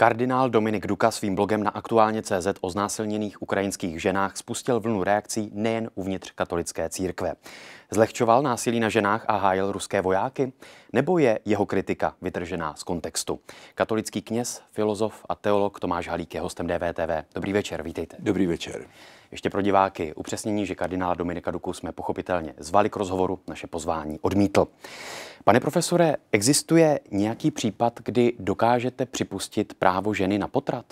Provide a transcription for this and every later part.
Kardinál Dominik Duka svým blogem na aktuálně CZ o znásilněných ukrajinských ženách spustil vlnu reakcí nejen uvnitř katolické církve. Zlehčoval násilí na ženách a hájil ruské vojáky? Nebo je jeho kritika vytržená z kontextu? Katolický kněz, filozof a teolog Tomáš Halík je hostem DVTV. Dobrý večer, vítejte. Dobrý večer. Ještě pro diváky upřesnění, že kardinála Dominika Duku jsme pochopitelně zvali k rozhovoru, naše pozvání odmítl. Pane profesore, existuje nějaký případ, kdy dokážete připustit právo ženy na potrat?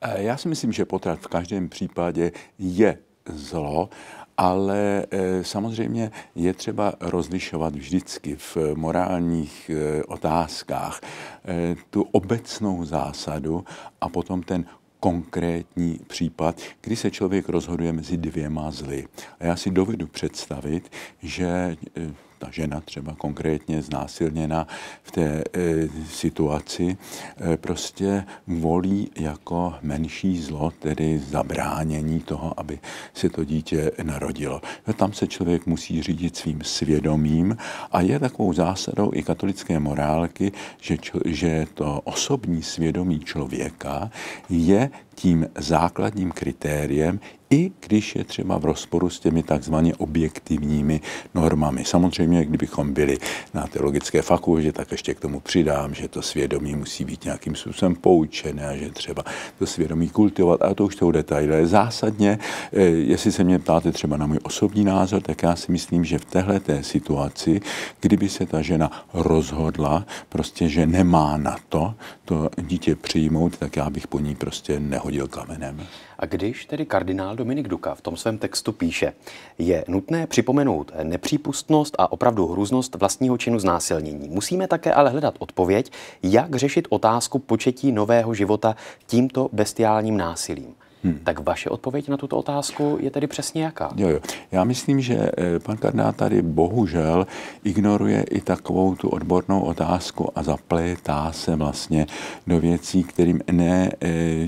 E, já si myslím, že potrat v každém případě je zlo, ale e, samozřejmě je třeba rozlišovat vždycky v morálních e, otázkách tu obecnou zásadu a potom ten konkrétní případ, kdy se člověk rozhoduje mezi dvěma zly. A já si dovedu představit, že eh, ta žena třeba konkrétně znásilněna v té e, situaci, e, prostě volí jako menší zlo, tedy zabránění toho, aby se to dítě narodilo. No, tam se člověk musí řídit svým svědomím a je takovou zásadou i katolické morálky, že, čl, že to osobní svědomí člověka je tím základním kritériem, i když je třeba v rozporu s těmi takzvaně objektivními normami. Samozřejmě, kdybychom byli na teologické fakultě, tak ještě k tomu přidám, že to svědomí musí být nějakým způsobem poučené a že třeba to svědomí kultivovat. A to už jsou detaily. Zásadně, eh, jestli se mě ptáte třeba na můj osobní názor, tak já si myslím, že v téhle té situaci, kdyby se ta žena rozhodla, prostě, že nemá na to to dítě přijmout, tak já bych po ní prostě nehodil kamenem. A když tedy kardinál Dominik Duka v tom svém textu píše, je nutné připomenout nepřípustnost a opravdu hrůznost vlastního činu znásilnění. Musíme také ale hledat odpověď, jak řešit otázku početí nového života tímto bestiálním násilím. Hmm. Tak vaše odpověď na tuto otázku je tedy přesně jaká? Jo, jo. Já myslím, že eh, pan kardinál tady bohužel ignoruje i takovou tu odbornou otázku a zaplétá se vlastně do věcí, kterým ne, eh,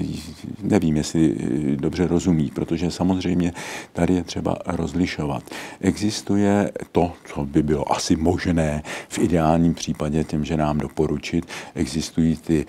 nevím, jestli eh, dobře rozumí, protože samozřejmě tady je třeba rozlišovat. Existuje to, co by bylo asi možné v ideálním případě těm, že nám doporučit, existují ty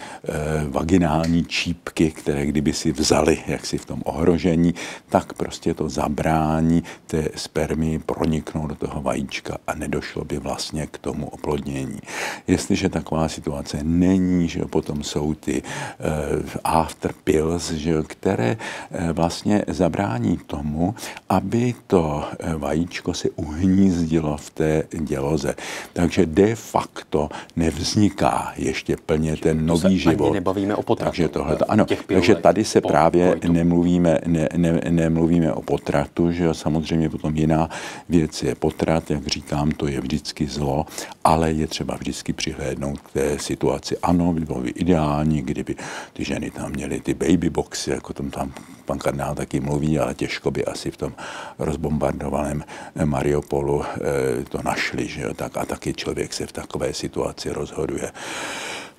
vaginální čípky, které kdyby si vzali, jak jaksi v tom ohrožení, tak prostě to zabrání té spermii proniknout do toho vajíčka a nedošlo by vlastně k tomu oplodnění. Jestliže taková situace není, že potom jsou ty uh, after pills, že, které uh, vlastně zabrání tomu, aby to eh, vajíčko se uhnízdilo v té děloze. Takže de facto nevzniká ještě plně ten nový život. Nebavíme o potratu, Takže tohle, ano. Takže tady se právě nemluvíme, ne, ne, nemluvíme o potratu, že samozřejmě potom jiná věc je potrat, jak říkám, to je vždycky zlo, ale je třeba vždycky přihlédnout k té situaci. Ano, by bylo by ideální, kdyby ty ženy tam měly ty baby boxy, jako tam, tam pan kardinál taky mluví, ale těžko by asi v tom rozbombardovaném Mariupolu eh, to našli, že jo? Tak, a taky člověk se v takové situaci rozhoduje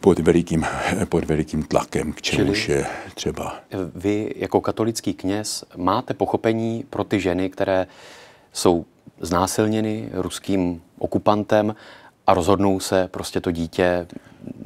pod velikým, pod velikým tlakem, k čemu je třeba. Vy jako katolický kněz máte pochopení pro ty ženy, které jsou znásilněny ruským okupantem a rozhodnou se prostě to dítě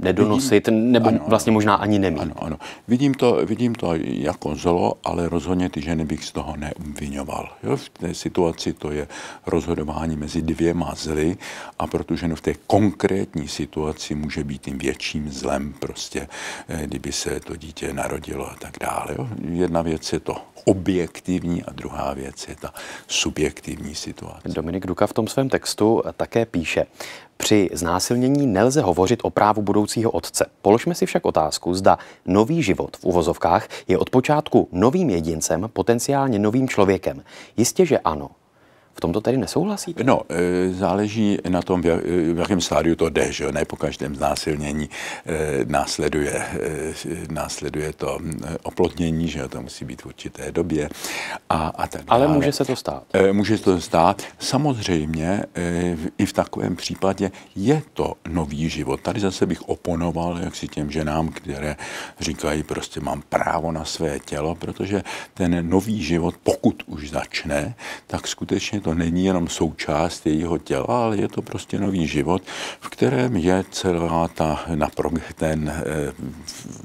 nedonosit, vidím, nebo ano, vlastně možná ani nemít. Ano, ano. Vidím, to, vidím to jako zlo, ale rozhodně ty ženy bych z toho neobvinoval. V té situaci to je rozhodování mezi dvěma zly a protože v té konkrétní situaci může být tím větším zlem prostě, eh, kdyby se to dítě narodilo a tak dále. Jo? Jedna věc je to objektivní a druhá věc je ta subjektivní situace. Dominik Duka v tom svém textu také píše, při znásilnění nelze hovořit o právu budoucí budoucího otce. Položme si však otázku, zda nový život v uvozovkách je od počátku novým jedincem, potenciálně novým člověkem. Jistě, že ano, v tomto tedy nesouhlasí? No, e, záleží na tom, v jakém stádiu to jde, že ne po každém znásilnění e, následuje, e, následuje to oplodnění, že to musí být v určité době a, a tak Ale může se to stát? Může se to stát. Samozřejmě i v takovém případě je to nový život. Tady zase bych oponoval jak si těm ženám, které říkají prostě mám právo na své tělo, protože ten nový život, pokud už začne, tak skutečně to není jenom součást jejího těla, ale je to prostě nový život, v kterém je celá ta, na pro, ten, eh,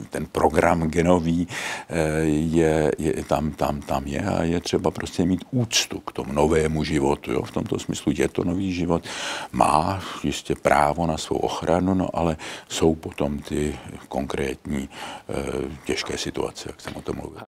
ten program genový eh, je, je tam, tam, tam je a je třeba prostě mít úctu k tomu novému životu. Jo? V tomto smyslu je to nový život, má jistě právo na svou ochranu, no ale jsou potom ty konkrétní eh, těžké situace, jak jsem o tom mluvil.